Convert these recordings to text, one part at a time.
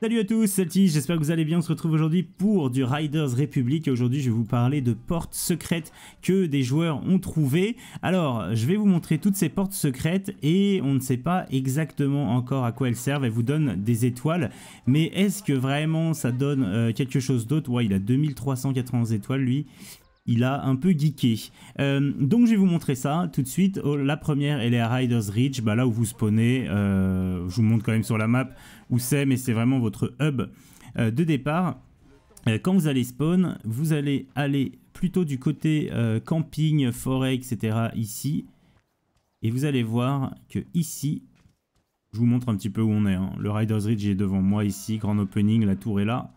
Salut à tous, c'est j'espère que vous allez bien, on se retrouve aujourd'hui pour du Riders Republic et aujourd'hui je vais vous parler de portes secrètes que des joueurs ont trouvées. Alors je vais vous montrer toutes ces portes secrètes et on ne sait pas exactement encore à quoi elles servent, elles vous donnent des étoiles, mais est-ce que vraiment ça donne euh, quelque chose d'autre Ouais il a 2380 étoiles lui, il a un peu geeké. Euh, donc je vais vous montrer ça tout de suite. Oh, la première, elle est à Riders Ridge, bah, là où vous spawnez. Euh, je vous montre quand même sur la map où c'est, mais c'est vraiment votre hub euh, de départ. quand vous allez spawn, vous allez aller plutôt du côté camping, forêt, etc. ici. Et vous allez voir que ici, je vous montre un petit peu où on est. Hein. Le Riders Ridge est devant moi ici, grand opening, la tour est là.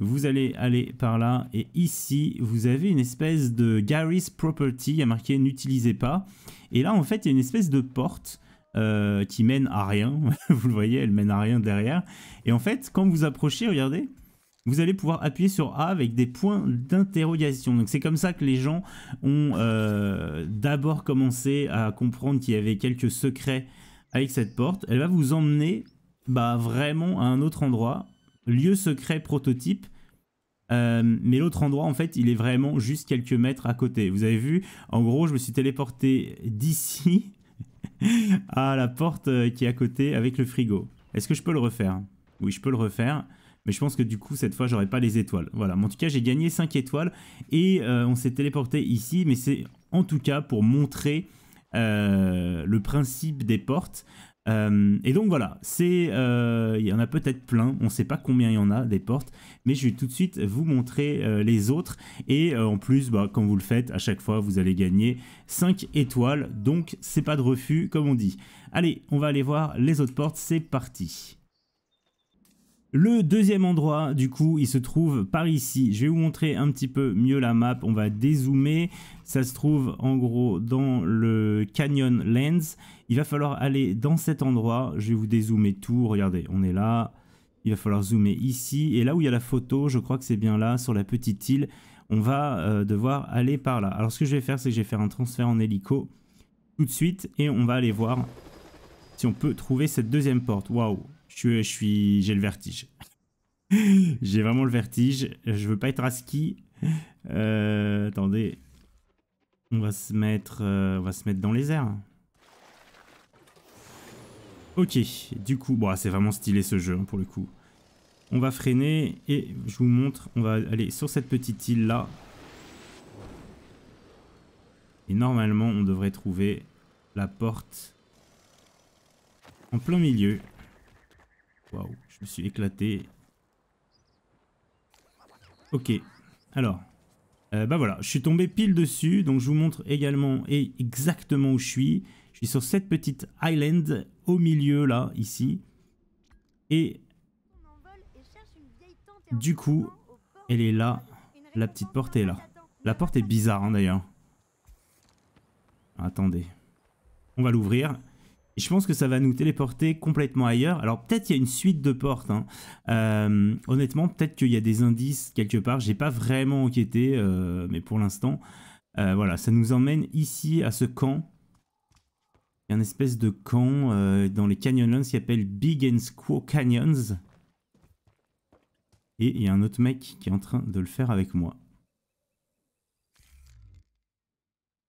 Vous allez aller par là et ici, vous avez une espèce de Gary's Property, il y a marqué n'utilisez pas. Et là, en fait, il y a une espèce de porte euh, qui mène à rien. vous le voyez, elle mène à rien derrière. Et en fait, quand vous approchez, regardez, vous allez pouvoir appuyer sur A avec des points d'interrogation. Donc c'est comme ça que les gens ont euh, d'abord commencé à comprendre qu'il y avait quelques secrets avec cette porte. Elle va vous emmener bah, vraiment à un autre endroit lieu secret prototype. Euh, mais l'autre endroit, en fait, il est vraiment juste quelques mètres à côté. Vous avez vu, en gros, je me suis téléporté d'ici à la porte euh, qui est à côté avec le frigo. Est-ce que je peux le refaire Oui, je peux le refaire. Mais je pense que du coup, cette fois, j'aurai pas les étoiles. Voilà, en tout cas, j'ai gagné 5 étoiles. Et euh, on s'est téléporté ici, mais c'est en tout cas pour montrer le principe des portes. Euh, et donc voilà, c'est, euh, il y en a peut-être plein, on ne sait pas combien il y en a des portes, mais je vais tout de suite vous montrer euh, les autres. Et en plus, quand bah, vous le faites, à chaque fois, vous allez gagner 5 étoiles, donc c'est pas de refus, comme on dit. Allez, on va aller voir les autres portes, c'est parti. Le deuxième endroit, du coup, il se trouve par ici. Je vais vous montrer un petit peu mieux la map. On va dézoomer. Ça se trouve en gros dans le Canyon Lens. Il va falloir aller dans cet endroit. Je vais vous dézoomer tout. Regardez, on est là. Il va falloir zoomer ici. Et là où il y a la photo, je crois que c'est bien là, sur la petite île. On va euh, devoir aller par là. Alors ce que je vais faire, c'est que je vais faire un transfert en hélico tout de suite. Et on va aller voir si on peut trouver cette deuxième porte. Waouh, je suis, j'ai le vertige. j'ai vraiment le vertige. Je veux pas être à ski. Euh, attendez, on va se mettre, euh, on va se mettre dans les airs. Ok, du coup, bon, c'est vraiment stylé ce jeu hein, pour le coup. On va freiner et je vous montre, on va aller sur cette petite île là. Et normalement, on devrait trouver la porte en plein milieu. Waouh, je me suis éclaté. Ok, alors, euh, bah voilà, je suis tombé pile dessus, donc je vous montre également et exactement où je suis. Je suis sur cette petite island au milieu là, ici. Et du coup, elle est là, la petite porte est là. La porte est bizarre hein, d'ailleurs. Attendez, on va l'ouvrir je pense que ça va nous téléporter complètement ailleurs. Alors peut-être qu'il y a une suite de portes. Hein. Euh, honnêtement, peut-être qu'il y a des indices quelque part. J'ai pas vraiment enquêté, euh, mais pour l'instant, euh, voilà, ça nous emmène ici à ce camp. Il y a une espèce de camp dans les Canyonlands qui s'appelle Big and Squaw Canyons. Et il y a un autre mec qui est en train de le faire avec moi.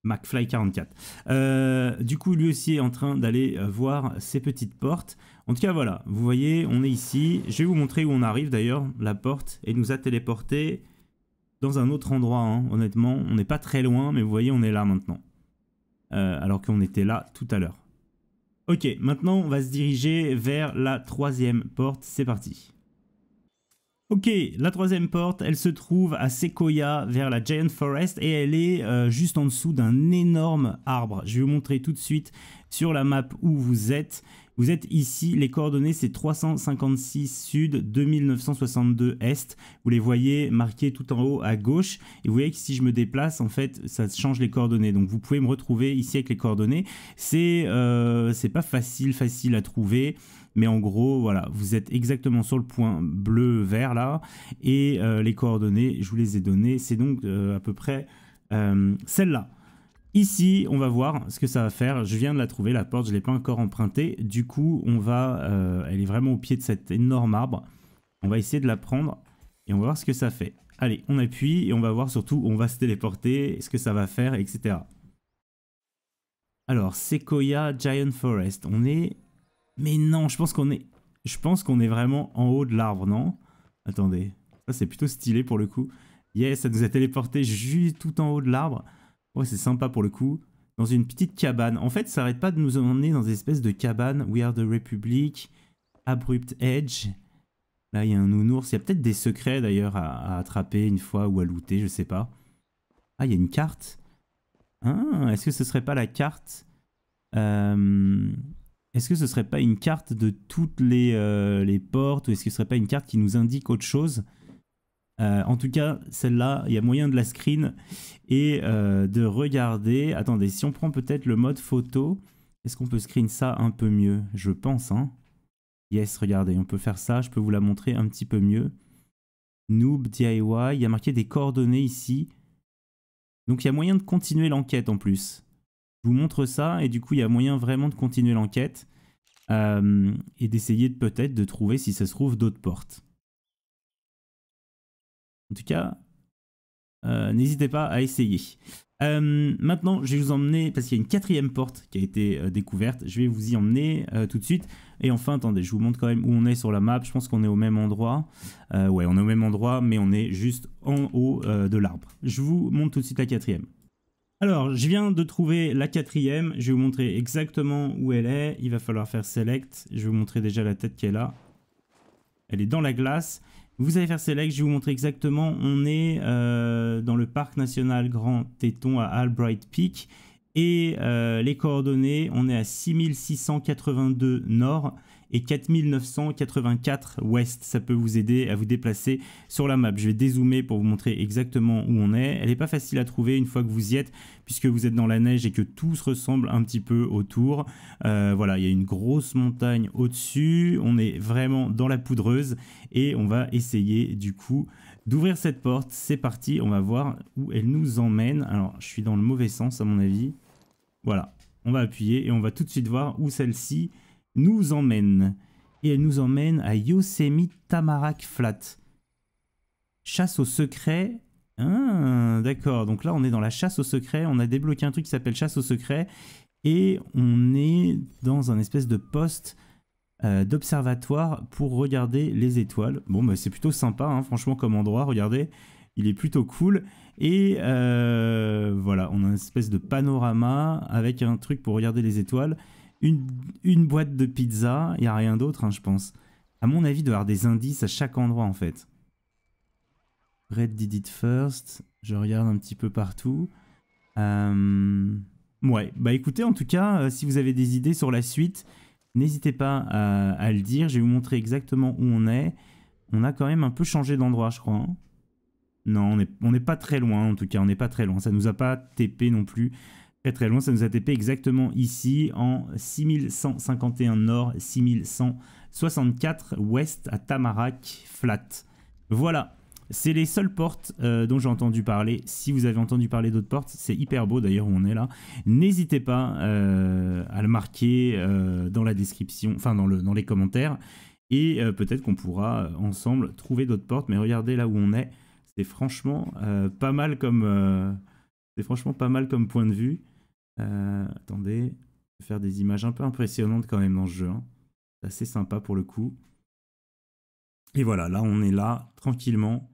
macfly 44 euh, du coup, lui aussi est en train d'aller euh, voir ces petites portes. En tout cas, voilà, vous voyez, on est ici. Je vais vous montrer où on arrive d'ailleurs. La porte, et nous a téléporté dans un autre endroit, hein. honnêtement. On n'est pas très loin, mais vous voyez, on est là maintenant. Euh, alors qu'on était là tout à l'heure. Ok, maintenant on va se diriger vers la troisième porte. C'est parti. Ok, la troisième porte, elle se trouve à Sequoia, vers la Giant Forest, et elle est euh, juste en dessous d'un énorme arbre. Je vais vous montrer tout de suite sur la map où vous êtes. Vous êtes ici, les coordonnées c'est 356 sud, 2962 est. Vous les voyez marquées tout en haut à gauche. Et vous voyez que si je me déplace, en fait, ça change les coordonnées. Donc vous pouvez me retrouver ici avec les coordonnées. C'est euh, pas facile, facile à trouver. Mais en gros, voilà, vous êtes exactement sur le point bleu-vert là. Et euh, les coordonnées, je vous les ai données. C'est donc euh, à peu près euh, celle-là. Ici, on va voir ce que ça va faire. Je viens de la trouver, la porte, je ne l'ai pas encore empruntée. Du coup, on va, euh, elle est vraiment au pied de cet énorme arbre. On va essayer de la prendre et on va voir ce que ça fait. Allez, on appuie et on va voir surtout où on va se téléporter, ce que ça va faire, etc. Alors, Sequoia Giant Forest, on est... Mais non, je pense qu'on est... Je pense qu'on est vraiment en haut de l'arbre, non Attendez, ça c'est plutôt stylé pour le coup. Yes, ça nous a téléporté juste tout en haut de l'arbre. Ouais, c'est sympa pour le coup. Dans une petite cabane. En fait, ça arrête pas de nous emmener dans des espèces de cabanes. We are the Republic, Abrupt Edge. Là, il y a un nounours. Il y a peut-être des secrets d'ailleurs à, attraper une fois ou à looter, je sais pas. Ah, il y a une carte. Ah, est-ce que ce serait pas la carte euh, Est-ce que ce serait pas une carte de toutes les, euh, les portes ou est-ce que ce serait pas une carte qui nous indique autre chose euh, en tout cas, celle-là, il y a moyen de la screen et euh, de regarder. Attendez, si on prend peut-être le mode photo, est-ce qu'on peut screen ça un peu mieux Je pense, hein. Yes, regardez, on peut faire ça. Je peux vous la montrer un petit peu mieux. Noob DIY, il y a marqué des coordonnées ici. Donc il y a moyen de continuer l'enquête en plus. Je vous montre ça et du coup il y a moyen vraiment de continuer l'enquête euh, et d'essayer peut-être de trouver si ça se trouve d'autres portes. En tout cas, euh, n'hésitez pas à essayer. Euh, maintenant, je vais vous emmener, parce qu'il y a une quatrième porte qui a été euh, découverte, je vais vous y emmener tout de suite. Et enfin, attendez, je vous montre quand même où on est sur la map, je pense qu'on est au même endroit. ouais, on est au même endroit, mais on est juste en haut de l'arbre. Je vous montre tout de suite la quatrième. Alors, je viens de trouver la quatrième, je vais vous montrer exactement où elle est, il va falloir faire select, je vais vous montrer déjà la tête qui est là elle est dans la glace. Vous allez faire Select, je vais vous montrer exactement. On est euh, dans le parc national Grand Téton à Albright Peak. Et euh, les coordonnées, on est à 6682 nord et 4984 ouest. Ça peut vous aider à vous déplacer sur la map. Je vais dézoomer pour vous montrer exactement où on est. Elle n'est pas facile à trouver une fois que vous y êtes puisque vous êtes dans la neige et que tout se ressemble un petit peu autour. Euh, voilà, il y a une grosse montagne au-dessus. On est vraiment dans la poudreuse et on va essayer du coup d'ouvrir cette porte. C'est parti, on va voir où elle nous emmène. Alors, je suis dans le mauvais sens à mon avis. Voilà, on va appuyer et on va tout de suite voir où celle-ci nous emmène. Et elle nous emmène à Yosemite Tamarack Flat. Chasse au secret. Ah, d'accord, donc là on est dans la chasse au secret. On a débloqué un truc qui s'appelle chasse au secret. Et on est dans un espèce de poste euh, d'observatoire pour regarder les étoiles. Bon, bah, c'est plutôt sympa, hein. franchement, comme endroit. Regardez, il est plutôt cool. Et euh, voilà, on a une espèce de panorama avec un truc pour regarder les étoiles une, boîte de pizza, il n'y a rien d'autre, hein, je pense. À mon avis, il doit y avoir des indices à chaque endroit, en fait. Red did it first. Je regarde un petit peu partout. Euh, ouais, bah écoutez, en tout cas, euh, si vous avez des idées sur la suite, n'hésitez pas à, le dire. Je vais vous montrer exactement où on est. On a quand même un peu changé d'endroit, je crois. Hein. non, on n'est pas très loin, en tout cas, on n'est pas très loin. Ça nous a pas TP non plus. Très très loin, ça nous a TP exactement ici en 6151 nord, 6164 ouest à Tamarak flat. Voilà, c'est les seules portes euh, dont j'ai entendu parler. Si vous avez entendu parler d'autres portes, c'est hyper beau d'ailleurs où on est là. N'hésitez pas euh, à le marquer euh, dans la description, enfin dans, le, dans les commentaires. Et peut-être qu'on pourra ensemble trouver d'autres portes. Mais regardez là où on est, c'est franchement pas mal comme franchement pas mal comme point de vue. Euh, attendez, faire des images un peu impressionnantes quand même dans ce jeu. Hein. C'est assez sympa pour le coup. Et voilà, là on est là, tranquillement,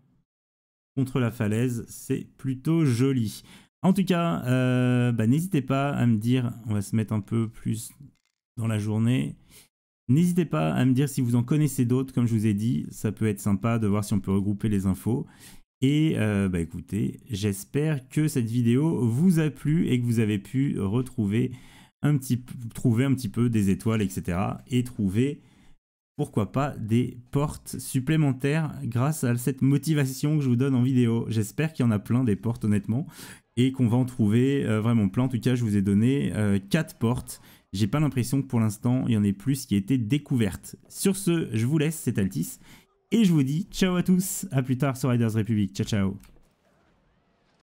contre la falaise. C'est plutôt joli. En tout cas, euh, bah, n'hésitez pas à me dire, on va se mettre un peu plus dans la journée. N'hésitez pas à me dire si vous en connaissez d'autres, comme je vous ai dit, ça peut être sympa de voir si on peut regrouper les infos. Et euh, bah écoutez, j'espère que cette vidéo vous a plu et que vous avez pu retrouver un petit, trouver un petit peu des étoiles, etc. Et trouver, pourquoi pas, des portes supplémentaires grâce à cette motivation que je vous donne en vidéo. J'espère qu'il y en a plein des portes, honnêtement, et qu'on va en trouver euh, vraiment plein. En tout cas, je vous ai donné 4 euh, portes. J'ai pas l'impression que pour l'instant, il y en ait plus qui été découvertes. Sur ce, je vous laisse, c'est Altis. Et je vous dis ciao à tous, à plus tard sur Riders Republic. Ciao ciao